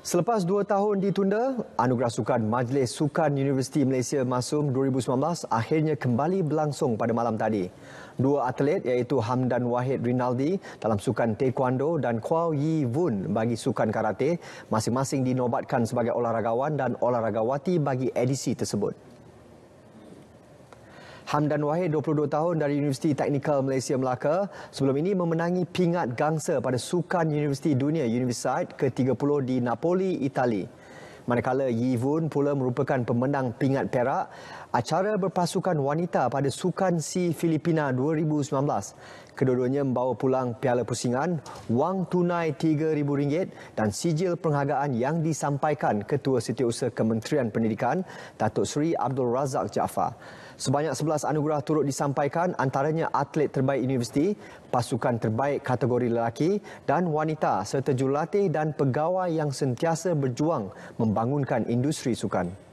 Selepas dua tahun ditunda, Anugerah Sukan Majlis Sukan Universiti Malaysia Masum 2019 akhirnya kembali berlangsung pada malam tadi. Dua atlet iaitu Hamdan Wahid Rinaldi dalam Sukan Taekwondo dan Kuo Yi Vun bagi Sukan Karate masing-masing dinobatkan sebagai olahragawan dan olahragawati bagi edisi tersebut. Hamdan Wahid 22 tahun dari Universiti Teknikal Malaysia Melaka sebelum ini memenangi pingat gangsa pada Sukan Universiti Dunia Universite ke-30 di Napoli, Itali. Manakala Yi Vun pula merupakan pemenang pingat perak acara berpasukan wanita pada Sukan Si Filipina 2019. Kedua-duanya membawa pulang piala pusingan, wang tunai RM3,000 dan sijil penghargaan yang disampaikan Ketua Setiausaha Kementerian Pendidikan, Datuk Seri Abdul Razak Jaafar. Sebanyak 11 anugerah turut disampaikan antaranya atlet terbaik universiti, pasukan terbaik kategori lelaki dan wanita serta jurulatih dan pegawai yang sentiasa berjuang membangunkan industri sukan.